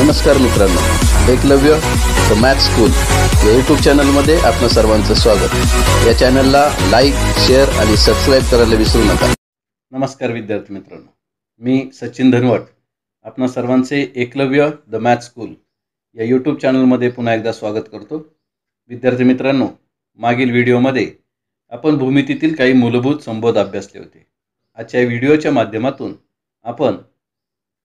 नमस्कार मित्रांनो Eklavya the math school या यूट्यूब चॅनलमध्ये आपलं सर्वांचं स्वागत या चॅनलला लाईक शेअर आणि सबस्क्राईब करायला विसरू नका नमस्कार विद्यार्थी मित्रांनो मी सचिन धनवट आपण सर्वांचे एकलव्य द मॅथ स्कूल या यूट्यूब चॅनलमध्ये पुन्हा एकदा स्वागत करतो विद्यार्थी मित्रांनो मागील व्हिडिओमध्ये आपण भूमितीतील काही मूलभूत संबोध अभ्यासले होते आजच्या व्हिडिओच्या माध्यमातून आपण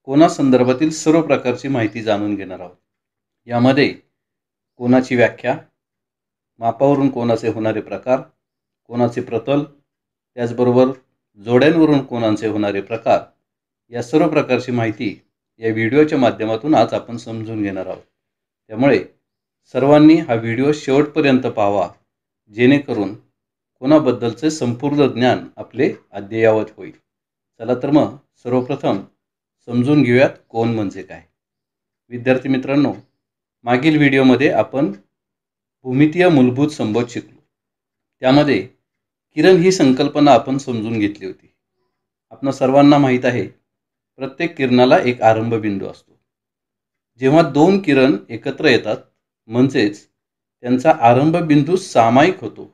कोणासंदर्भातील सर्व प्रकारची माहिती जाणून घेणार आहोत यामध्ये कोणाची व्याख्या मापावरून कोणाचे होणारे प्रकार कोणाचे प्रतल त्याचबरोबर जोड्यांवरून कोणाचे होणारे प्रकार या सर्व प्रकारची माहिती या व्हिडिओच्या माध्यमातून आज आपण समजून घेणार आहोत त्यामुळे सर्वांनी हा व्हिडिओ शेवटपर्यंत पाहावा जेणेकरून कोणाबद्दलचे संपूर्ण ज्ञान आपले अद्ययावत होईल चला तर मग सर्वप्रथम समजून घेऊयात कोण म्हणजे काय विद्यार्थी मित्रांनो मागील व्हिडिओमध्ये आपण भूमितीय मूलभूत संबोध शिकलो त्यामध्ये किरण ही संकल्पना आपण समजून घेतली होती आपण सर्वांना माहीत आहे प्रत्येक किरणाला एक आरंभ बिंदू असतो जेव्हा दोन किरण एकत्र येतात म्हणजेच त्यांचा आरंभ बिंदू सामायिक होतो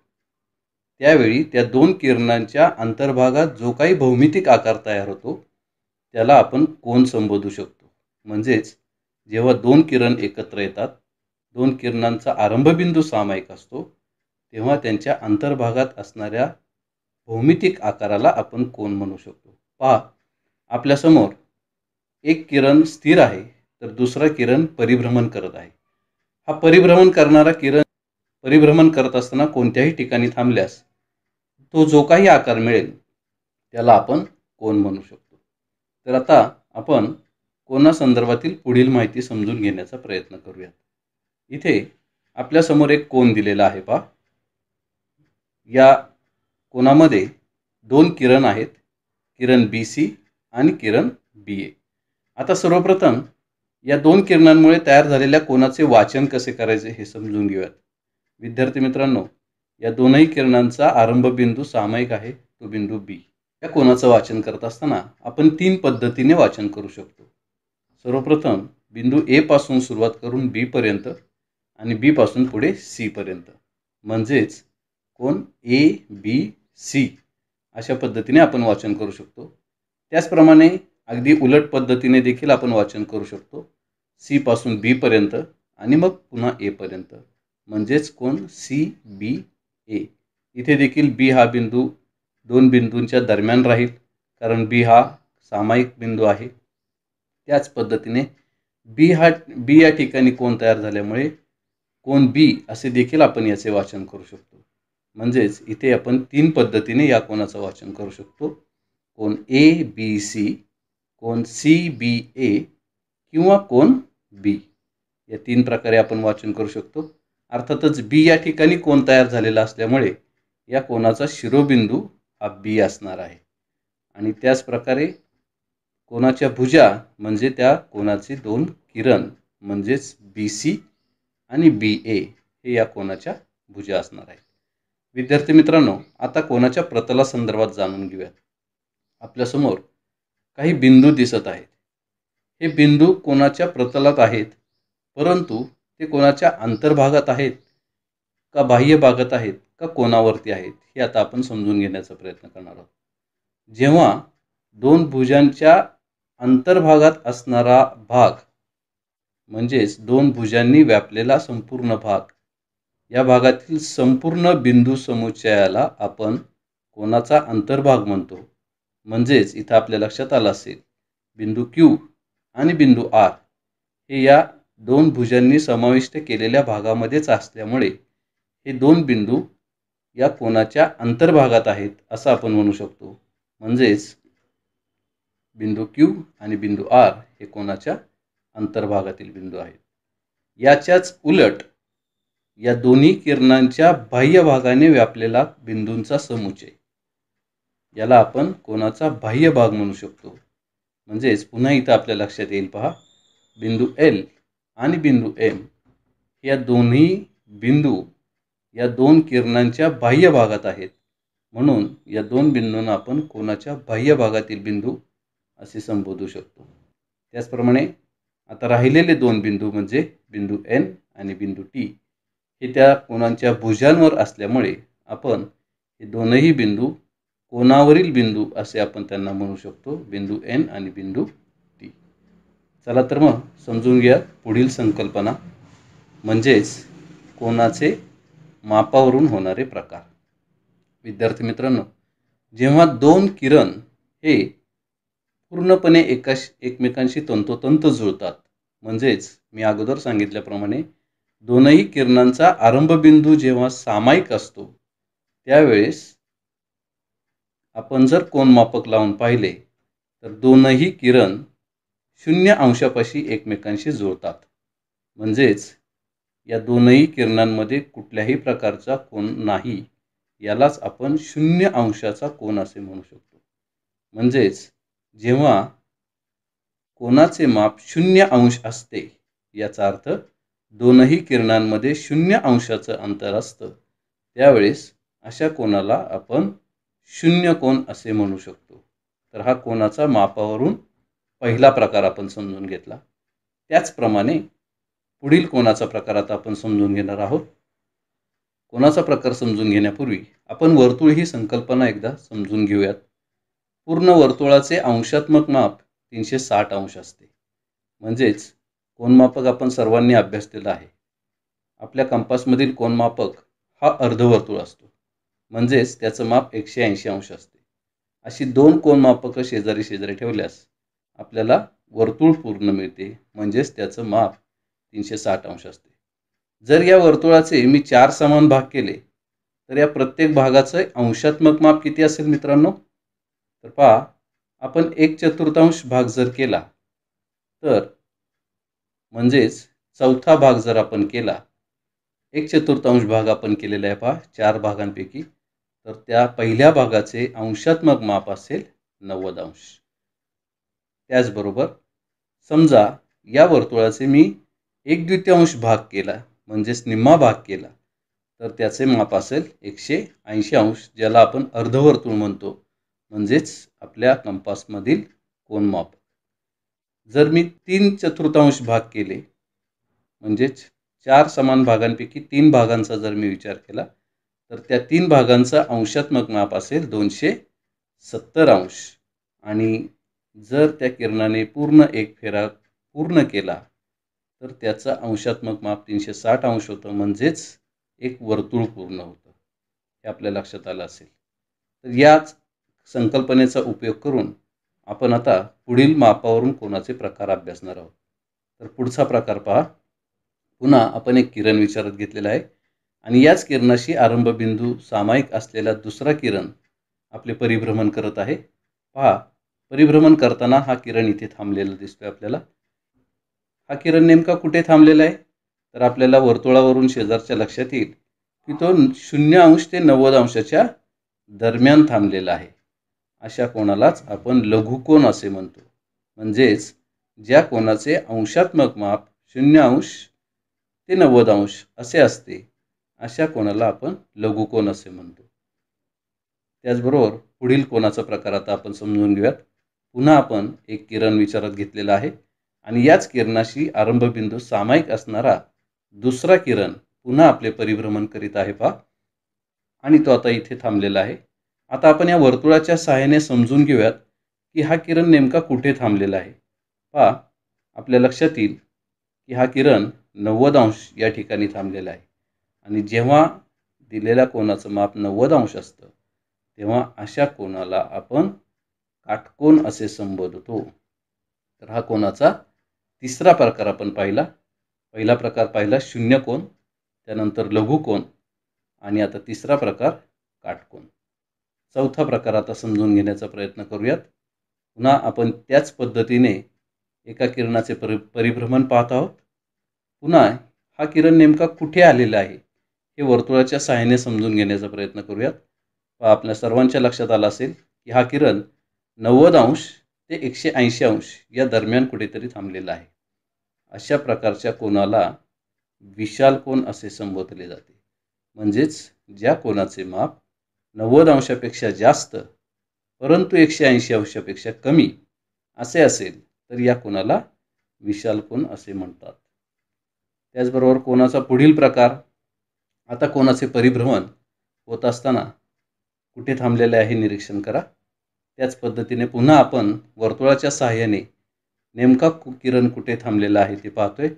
त्यावेळी त्या दोन किरणांच्या अंतर्भागात जो काही भौमितिक आकार तयार होतो त्याला आपण कोन संबोधू शकतो म्हणजेच जेव्हा दोन किरण एकत्र येतात दोन किरणांचा आरंभबिंदू सामायिक असतो तेव्हा त्यांच्या अंतर्भागात असणाऱ्या भौमितिक आकाराला आपण कोण म्हणू शकतो पहा आपल्यासमोर एक किरण स्थिर आहे तर दुसरा किरण परिभ्रमण करत आहे हा परिभ्रमण करणारा किरण परिभ्रमण करत असताना कोणत्याही ठिकाणी थांबल्यास तो जो काही आकार मिळेल त्याला आपण कोण म्हणू शकतो तर आता आपण कोना संदर्भातील पुढील माहिती समजून घेण्याचा प्रयत्न करूयात इथे आपल्यासमोर एक कोन दिलेला आहे पा या कोणामध्ये दोन किरण आहेत किरण बी सी आणि किरण बी ए आता सर्वप्रथम या दोन किरणांमुळे तयार झालेल्या कोणाचे वाचन कसे करायचे हे समजून घेऊयात विद्यार्थी मित्रांनो या दोनही किरणांचा आरंभ बिंदू सामायिक आहे तो बिंदू बी या कोणाचं वाचन करत असताना आपण तीन पद्धतीने वाचन करू शकतो सर्वप्रथम बिंदू एपासून सुरुवात करून बी पर्यंत आणि बीपासून पुढे सी पर्यंत म्हणजेच कोण ए बी सी अशा पद्धतीने आपण वाचन करू शकतो त्याचप्रमाणे अगदी उलट पद्धतीने देखील आपण वाचन करू शकतो सी बी बीपर्यंत आणि मग पुन्हा एपर्यंत म्हणजेच कोण सी बी ए इथे देखील बी हा बिंदू दोन बिंदूंच्या दरम्यान राहील कारण बी हा सामायिक बिंदू आहे त्याच पद्धतीने बी हा बी या ठिकाणी कोण तयार झाल्यामुळे कोण बी असे देखील आपण याचे वाचन करू शकतो म्हणजेच इथे आपण तीन पद्धतीने या कोणाचं वाचन करू शकतो कोण ए बी सी कोण सी बी ए किंवा कोण बी या तीन प्रकारे आपण वाचन करू शकतो अर्थातच बी या ठिकाणी कोण तयार झालेला असल्यामुळे या कोणाचा शिरोबिंदू हा बी असणार आहे आणि त्याचप्रकारे कोणाच्या भुजा म्हणजे त्या कोणाचे दोन किरण म्हणजेच बी सी आणि बी ए हे या कोणाच्या भुजा असणार आहेत विद्यार्थी मित्रांनो आता कोणाच्या प्रतलासंदर्भात जाणून घेऊयात आपल्यासमोर काही बिंदू दिसत आहेत हे बिंदू कोणाच्या प्रतलात आहेत परंतु ते कोणाच्या अंतर्भागात आहेत का बाह्य भागात आहेत का कोणावरती आहेत हे आता आपण समजून घेण्याचा प्रयत्न करणार आहोत जेव्हा दोन भुजांच्या अंतर्भागात असणारा भाग म्हणजेच दोन भुजांनी व्यापलेला संपूर्ण भाग या भागातील संपूर्ण बिंदू समुच्चयाला आपण कोणाचा अंतर्भाग म्हणतो म्हणजेच इथं आपल्या लक्षात आलं असेल बिंदू क्यू आणि बिंदू आर हे या दोन भुजांनी समाविष्ट केलेल्या भागामध्येच असल्यामुळे हे दोन बिंदू या कोणाच्या अंतर्भागात आहेत असं आपण म्हणू शकतो म्हणजेच बिंदू क्यू आणि बिंदू आर हे कोणाच्या अंतर्भागातील बिंदू आहेत याच्याच उलट या दोन्ही किरणांच्या बाह्य भागाने व्यापलेला बिंदूंचा समुचय याला आपण कोणाचा बाह्य भाग म्हणू शकतो म्हणजेच पुन्हा इथं आपल्या लक्षात येईल पहा बिंदू एल आणि बिंदू एम या दोन्ही बिंदू या दोन किरणांच्या बाह्य भागात आहेत म्हणून या दोन बिंदूंना आपण कोणाच्या बाह्य भागातील बिंदू असे संबोधू शकतो त्याचप्रमाणे आता राहिलेले दोन बिंदू म्हणजे बिंदू एन आणि बिंदू टी हे त्या कोणांच्या भुजांवर असल्यामुळे आपण हे दोनही बिंदू कोणावरील बिंदू असे आपण त्यांना म्हणू शकतो बिंदू एन आणि बिंदू टी चला तर मग समजून घ्या पुढील संकल्पना म्हणजेच कोणाचे मापावरून होणारे प्रकार विद्यार्थी मित्रांनो जेव्हा दोन किरण हे पूर्णपणे एका एकमेकांशी तंतोतंत जुळतात म्हणजेच मी अगोदर सांगितल्याप्रमाणे दोनही किरणांचा आरंभबिंदू जेव्हा सामायिक असतो त्यावेळेस आपण जर कोण मापक लावून पाहिले तर दोनही किरण शून्य अंशापाशी एकमेकांशी जुळतात म्हणजेच या दोनही किरणांमध्ये कुठल्याही प्रकारचा कोण नाही यालाच आपण शून्य अंशाचा कोण असे म्हणू शकतो म्हणजेच जेव्हा कोणाचे माप शून्य अंश असते याचा अर्थ दोनही किरणांमध्ये शून्य अंशाचं अंतर असतं त्यावेळेस अशा कोणाला आपण शून्य कोण असे म्हणू शकतो तर हा कोणाचा मापावरून पहिला प्रकार आपण समजून घेतला त्याचप्रमाणे पुढील कोणाचा प्रकार आता आपण समजून घेणार आहोत कोणाचा प्रकार समजून घेण्यापूर्वी आपण वर्तुळ ही संकल्पना एकदा समजून घेऊयात पूर्ण वर्तुळाचे अंशात्मक माप तीनशे साठ अंश असते म्हणजेच कोणमापक आपण सर्वांनी अभ्यासलेला आहे आपल्या कंपासमधील कोणमापक हा अर्धवर्तुळ असतो म्हणजेच त्याचं माप एकशे ऐंशी अंश असते अशी दोन कोणमापक शेजारी शेजारी ठेवल्यास आपल्याला वर्तुळ पूर्ण मिळते म्हणजेच त्याचं माप तीनशे साठ अंश असते जर या वर्तुळाचे मी चार समान भाग केले तर या प्रत्येक भागाचं अंशात्मक माप किती असेल मित्रांनो तर पहा आपण एक चतुर्थांश भाग जर केला तर म्हणजेच चौथा भाग जर आपण केला एक चतुर्थांश भाग आपण केलेला आहे पहा चार भागांपैकी तर त्या पहिल्या भागाचे अंशात्मक माप असेल नव्वद अंश त्याचबरोबर समजा या वर्तुळाचे मी एक द्वितीयांश भाग केला म्हणजेच निम्मा भाग केला तर त्याचे माप असेल एकशे ऐंशी अंश ज्याला आपण अर्धवर्तुळ म्हणतो म्हणजेच आपल्या कंपासमधील माप जर मी तीन चतुर्थांश भाग केले म्हणजेच चार समान भागांपैकी तीन भागांचा जर मी विचार केला तर त्या तीन भागांचा अंशात्मक माप असेल दोनशे सत्तर अंश आणि जर त्या किरणाने पूर्ण एक फेरा पूर्ण केला तर त्याचं अंशात्मक माप तीनशे साठ अंश होतं म्हणजेच एक वर्तुळ पूर्ण होतं हे आपल्या लक्षात आलं असेल तर याच संकल्पनेचा उपयोग करून आपण आता पुढील मापावरून कोणाचे प्रकार अभ्यासणार आहोत तर पुढचा प्रकार पहा पुन्हा आपण एक किरण विचारात घेतलेला आहे आणि याच किरणाशी आरंभबिंदू सामायिक असलेला दुसरा किरण आपले परिभ्रमण करत आहे पहा परिभ्रमण करताना हा किरण इथे थांबलेला दिसतोय आपल्याला हा किरण नेमका कुठे थांबलेला आहे तर आपल्याला वर्तुळावरून शेजारच्या लक्षात येईल की तो शून्य अंश ते नव्वद अंशाच्या दरम्यान थांबलेला आहे अशा कोणालाच आपण लघुकोन असे म्हणतो म्हणजेच ज्या कोणाचे अंशात्मक माप शून्य अंश ते नव्वद अंश असे असते अशा कोणाला आपण लघुकोन असे म्हणतो त्याचबरोबर पुढील कोणाचा प्रकार आता आपण समजून घेऊयात पुन्हा आपण एक किरण विचारात घेतलेला आहे आणि याच किरणाशी आरंभबिंदू सामायिक असणारा दुसरा किरण पुन्हा आपले परिभ्रमण करीत आहे पा आणि तो आता इथे थांबलेला आहे आता आपण या वर्तुळाच्या सहाय्याने समजून घेऊयात की हा किरण नेमका कुठे थांबलेला आहे पा आपल्या लक्षात येईल की हा किरण नव्वद अंश या ठिकाणी थांबलेला आहे आणि जेव्हा दिलेल्या कोणाचं माप नव्वद अंश असतं तेव्हा अशा कोणाला आपण काटकोण असे संबोधतो तर हा कोणाचा तिसरा प्रकार आपण पाहिला पहिला प्रकार पाहिला शून्य कोण त्यानंतर लघुकोण आणि आता तिसरा प्रकार काटकोण चौथा प्रकार आता समजून घेण्याचा प्रयत्न करूयात पुन्हा आपण त्याच पद्धतीने एका किरणाचे परि परिभ्रमण पाहत आहोत पुन्हा हा किरण नेमका कुठे आलेला आहे हे वर्तुळाच्या सहाय्याने समजून घेण्याचा प्रयत्न करूयात व आपल्या सर्वांच्या लक्षात आला असेल की हा किरण नव्वद अंश ते एकशे ऐंशी अंश या दरम्यान कुठेतरी थांबलेलं आहे अशा प्रकारच्या कोणाला विशाल कोण असे संबोधले जाते म्हणजेच ज्या कोणाचे माप नव्वद अंशापेक्षा जास्त परंतु एकशे ऐंशी अंशापेक्षा कमी असे असेल तर या कोणाला विशाल कोण असे म्हणतात त्याचबरोबर कोणाचा पुढील प्रकार आता कोणाचे परिभ्रमण होत असताना कुठे थांबलेले आहे निरीक्षण करा त्याच पद्धतीने पुन्हा आपण वर्तुळाच्या सहाय्याने नेमका किरण कुठे थांबलेला आहे ते पाहतोय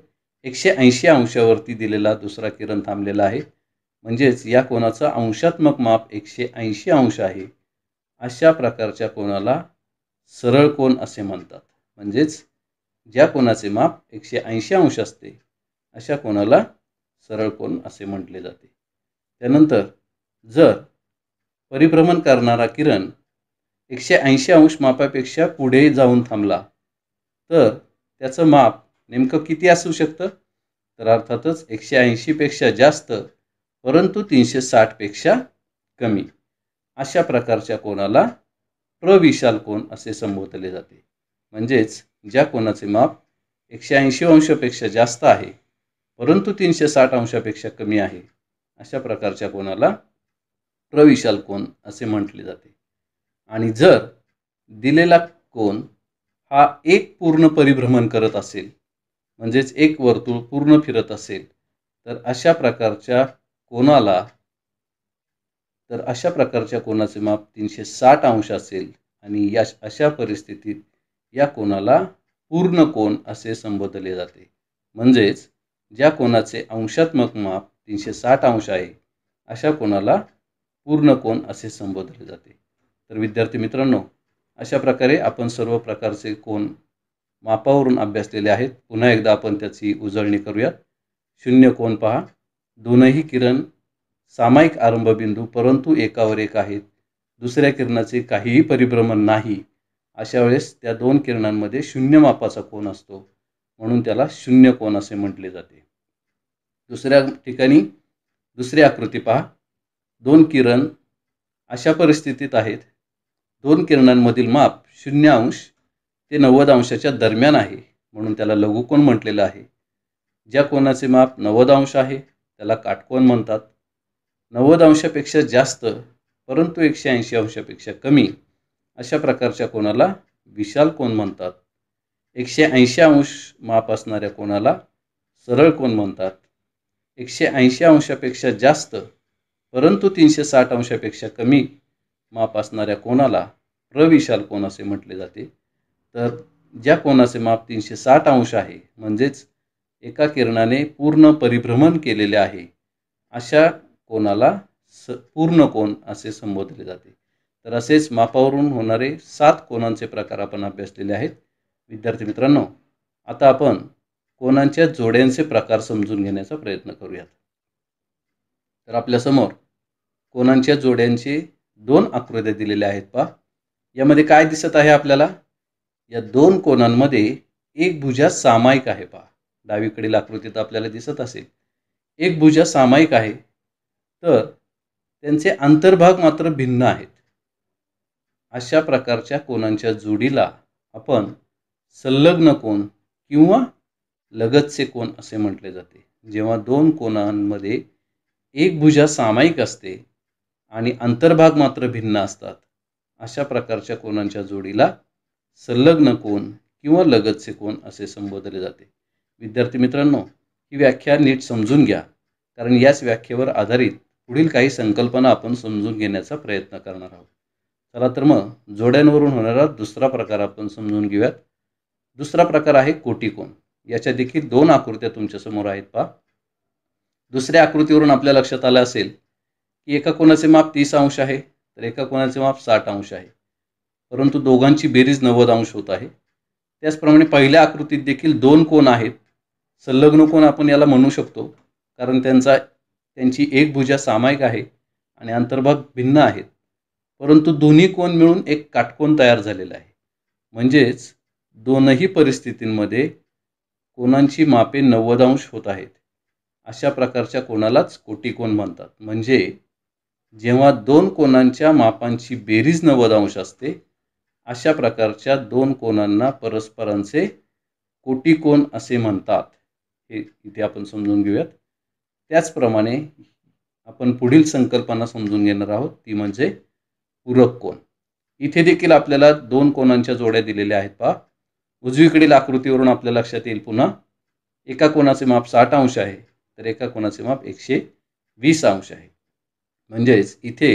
एकशे ऐंशी अंशावरती दिलेला दुसरा किरण थांबलेला आहे म्हणजेच या कोणाचं अंशात्मक माप एकशे ऐंशी अंश आहे अशा प्रकारच्या कोणाला सरळ कोण असे म्हणतात म्हणजेच ज्या कोणाचे माप एकशे ऐंशी अंश असते अशा कोणाला सरळ कोण असे म्हटले जाते त्यानंतर जर परिभ्रमण करणारा किरण एकशे ऐंशी अंश मापापेक्षा पुढे जाऊन थांबला तर त्याचं माप नेमकं किती असू शकतं तर अर्थातच एकशे ऐंशीपेक्षा जास्त परंतु तीनशे साठपेक्षा कमी अशा प्रकारच्या कोणाला प्रविशाल कोण असे संबोधले जाते म्हणजेच ज्या कोणाचे माप एकशे ऐंशी अंशापेक्षा जास्त आहे परंतु तीनशे साठ अंशापेक्षा कमी आहे अशा प्रकारच्या कोणाला प्रविशाल कोण असे म्हटले जाते आणि जर दिलेला कोन हा एक पूर्ण परिभ्रमण करत असेल म्हणजेच एक वर्तुळ पूर्ण फिरत असेल तर अशा प्रकारच्या कोणाला तर अशा प्रकारच्या कोणाचे माप तीनशे साठ अंश असेल आणि या अशा परिस्थितीत या कोणाला पूर्ण कोण असे संबोधले जाते म्हणजेच ज्या कोणाचे अंशात्मक माप तीनशे साठ अंश आहे अशा कोणाला पूर्ण कोण असे संबोधले जाते तर विद्यार्थी मित्रांनो अशा प्रकारे आपण सर्व प्रकारचे कोण मापावरून अभ्यासलेले आहेत पुन्हा एकदा आपण त्याची उजळणी करूयात शून्य कोण पहा दोनही किरण सामायिक आरंभबिंदू परंतु एकावर एक आहेत दुसऱ्या किरणाचे काहीही परिभ्रमण नाही अशा वेळेस त्या दोन किरणांमध्ये शून्य मापाचा कोण असतो म्हणून त्याला शून्य कोण असे म्हटले जाते दुसऱ्या ठिकाणी दुसरी आकृती पहा दोन किरण अशा परिस्थितीत आहेत दोन किरणांमधील माप शून्य अंश ते नव्वद अंशाच्या दरम्यान आहे म्हणून त्याला लघुकोन म्हटलेलं आहे ज्या कोणाचे माप नव्वद अंश आहे त्याला काटकोन म्हणतात नव्वद अंशापेक्षा जास्त परंतु एकशे ऐंशी अंशापेक्षा कमी अशा प्रकारच्या कोणाला विशाल कोण म्हणतात एकशे ऐंशी अंश माप असणाऱ्या कोणाला सरळ कोण म्हणतात एकशे ऐंशी अंशापेक्षा जास्त परंतु तीनशे साठ अंशापेक्षा कमी माप असणाऱ्या कोणाला प्रविशाल कोण असे म्हटले जाते तर ज्या कोणाचे माप तीनशे साठ अंश आहे म्हणजेच एका किरणाने पूर्ण परिभ्रमण केलेले आहे अशा कोणाला स पूर्ण कोण असे संबोधले जाते तर असेच मापावरून होणारे सात कोणांचे प्रकार आपण अभ्यासलेले आहेत विद्यार्थी मित्रांनो आता आपण कोणांच्या जोड्यांचे प्रकार समजून घेण्याचा प्रयत्न करूयात तर आपल्यासमोर कोणांच्या जोड्यांचे दोन आकृत्या दिलेल्या आहेत पहा यामध्ये काय दिसत आहे आपल्याला या दोन कोनांमध्ये एक भुजा सामायिक आहे पहा डावीकडील आकृतीत आपल्याला दिसत असेल एक भुजा सामायिक आहे तर त्यांचे आंतरभाग मात्र भिन्न आहेत अशा प्रकारच्या कोणांच्या जोडीला आपण संलग्न कोण किंवा लगतचे कोण असे म्हटले जाते जेव्हा दोन कोणांमध्ये एक भुजा सामायिक असते आणि अंतर्भाग मात्र भिन्न असतात अशा प्रकारच्या कोणांच्या जोडीला संलग्न कोण किंवा लगतचे कोण असे संबोधले जाते विद्यार्थी मित्रांनो ही व्याख्या नीट समजून घ्या कारण याच व्याख्येवर आधारित पुढील काही संकल्पना आपण समजून घेण्याचा प्रयत्न करणार आहोत चला तर मग जोड्यांवरून होणारा दुसरा प्रकार आपण समजून घेऊयात दुसरा प्रकार आहे कोटिकोण याच्या देखील दोन आकृत्या तुमच्यासमोर आहेत पहा दुसऱ्या आकृतीवरून आपल्या लक्षात आलं असेल की एका कोणाचे माप तीस अंश आहे तर एका कोणाचे माप साठ अंश आहे परंतु दोघांची बेरीज नव्वद अंश होत आहे त्याचप्रमाणे पहिल्या आकृतीत देखील दोन कोण आहेत संलग्न कोण आपण याला म्हणू शकतो कारण त्यांचा त्यांची एक भुजा सामायिक आहे आणि अंतर्भाग भिन्न आहेत परंतु दोन्ही कोण मिळून एक काटकोण तयार झालेला आहे म्हणजेच दोनही परिस्थितींमध्ये कोणांची मापे नव्वद अंश होत आहेत अशा प्रकारच्या कोणालाच कोटी कोण म्हणतात म्हणजे जेव्हा दोन कोनांच्या मापांची बेरीज नव्वद अंश असते अशा प्रकारच्या दोन कोनांना परस्परांचे कोटिकोन असे म्हणतात हे इथे आपण समजून घेऊयात त्याचप्रमाणे आपण पुढील संकल्पना समजून घेणार आहोत ती म्हणजे पूरक कोण इथे देखील आपल्याला दोन कोणांच्या जोड्या दिलेल्या आहेत पहा उजवीकडील आकृतीवरून आपल्या लक्षात येईल पुन्हा एका कोणाचे माप साठ अंश आहे तर एका कोणाचे माप एकशे वीस अंश आहे म्हणजेच इथे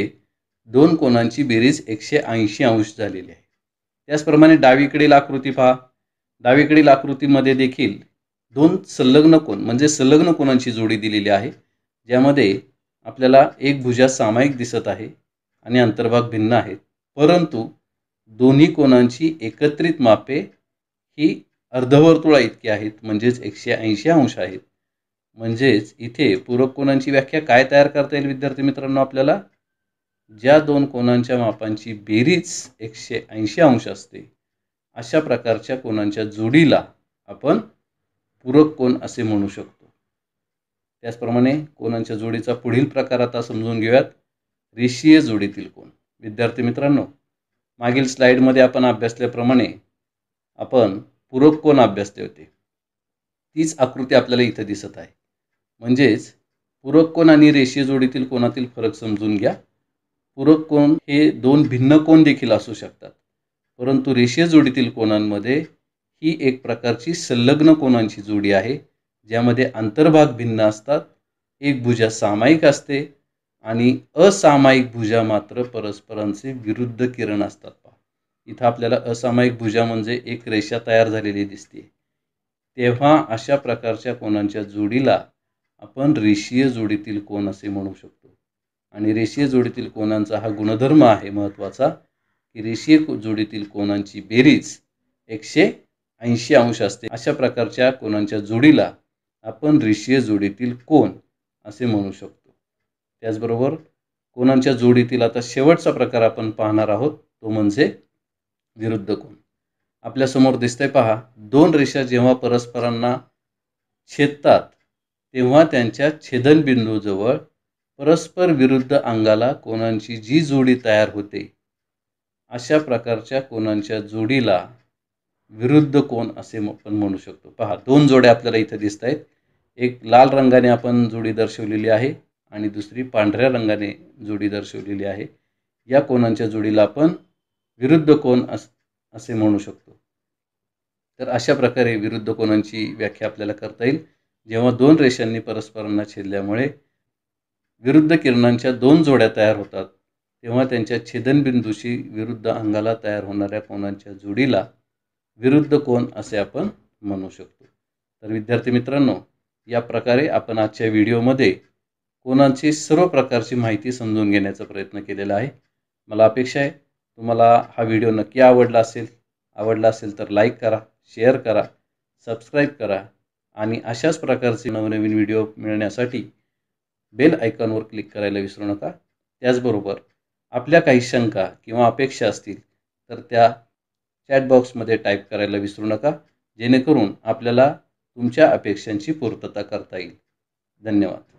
दोन कोनांची बेरीज एकशे ऐंशी अंश झालेली आहे त्याचप्रमाणे डावीकडील आकृती पहा डावीकडील आकृतीमध्ये देखील दोन संलग्न कोण म्हणजे संलग्न कोणांची जोडी दिलेली आहे ज्यामध्ये आपल्याला एक भुजा सामायिक दिसत आहे आणि अंतर्भाग भिन्न आहेत परंतु दोन्ही कोणांची एकत्रित मापे ही अर्धवर्तुळा इतकी आहेत म्हणजेच एकशे ऐंशी अंश आहेत म्हणजेच इथे पूरक कोनांची व्याख्या काय तयार करता येईल विद्यार्थी मित्रांनो आपल्याला ज्या दोन कोनांच्या मापांची बेरीज एकशे ऐंशी अंश असते अशा प्रकारच्या कोनांच्या जोडीला आपण पूरक कोण असे म्हणू शकतो त्याचप्रमाणे कोणांच्या जोडीचा पुढील प्रकार आता समजून घेऊयात रेषीय जोडीतील कोण विद्यार्थी मित्रांनो मागील स्लाईडमध्ये आपण अभ्यासल्याप्रमाणे आपण पूरक कोण अभ्यासले होते तीच आकृती आपल्याला इथं दिसत आहे म्हणजेच पूरक कोन आणि रेषीय जोडीतील कोनातील फरक समजून घ्या पूरक कोन हे दोन भिन्न कोन देखील असू शकतात परंतु रेषीय जोडीतील कोनांमध्ये ही एक प्रकारची संलग्न कोनांची जोडी आहे ज्यामध्ये आंतरभाग भिन्न असतात एक भुजा सामायिक असते आणि असामायिक भुजा मात्र परस्परांचे विरुद्ध किरण असतात पहा इथं आपल्याला असामायिक भुजा म्हणजे एक रेषा तयार झालेली दिसते तेव्हा अशा प्रकारच्या कोणांच्या जोडीला आपण रेषीय जोडीतील कोण असे म्हणू शकतो आणि रेषीय जोडीतील कोणांचा हा गुणधर्म आहे महत्त्वाचा की रेषीय जोडीतील कोणांची बेरीज एकशे ऐंशी अंश असते अशा प्रकारच्या कोणांच्या जोडीला आपण रेषीय जोडीतील कोण असे म्हणू शकतो त्याचबरोबर कोणांच्या जोडीतील आता शेवटचा प्रकार आपण पाहणार आहोत तो म्हणजे विरुद्ध कोण आपल्यासमोर दिसतंय पहा दोन रेषा जेव्हा परस्परांना छेदतात तेव्हा त्यांच्या छेदनबिंदूजवळ परस्पर विरुद्ध अंगाला कोनांची जी जोडी तयार होते अशा प्रकारच्या कोनांच्या जोडीला विरुद्ध कोण असे आपण म्हणू शकतो पहा दोन जोड्या आपल्याला इथं दिसत आहेत एक लाल रंगाने आपण जोडी दर्शवलेली आहे आणि दुसरी पांढऱ्या रंगाने जोडी दर्शवलेली आहे या कोणांच्या जोडीला आपण विरुद्ध कोण अस असे म्हणू शकतो तर अशा प्रकारे विरुद्ध कोणांची व्याख्या आपल्याला करता येईल जेव्हा दोन रेषांनी परस्परांना छेदल्यामुळे विरुद्ध किरणांच्या दोन जोड्या तयार होतात तेव्हा त्यांच्या छेदनबिंदूशी विरुद्ध अंगाला तयार होणाऱ्या कोणांच्या जोडीला विरुद्ध कोण असे आपण म्हणू शकतो तर विद्यार्थी मित्रांनो या प्रकारे आपण आजच्या व्हिडिओमध्ये कोणाची सर्व प्रकारची माहिती समजून घेण्याचा प्रयत्न केलेला आहे मला अपेक्षा आहे तुम्हाला हा व्हिडिओ नक्की आवडला असेल आवडला असेल तर लाईक करा शेअर करा सबस्क्राईब करा आणि अशाच प्रकारचे नवनवीन व्हिडिओ मिळण्यासाठी बेल आयकॉनवर क्लिक करायला विसरू नका त्याचबरोबर आपल्या काही शंका किंवा अपेक्षा असतील तर त्या चॅटबॉक्समध्ये टाईप करायला विसरू नका जेणेकरून आपल्याला तुमच्या अपेक्षांची पूर्तता करता येईल धन्यवाद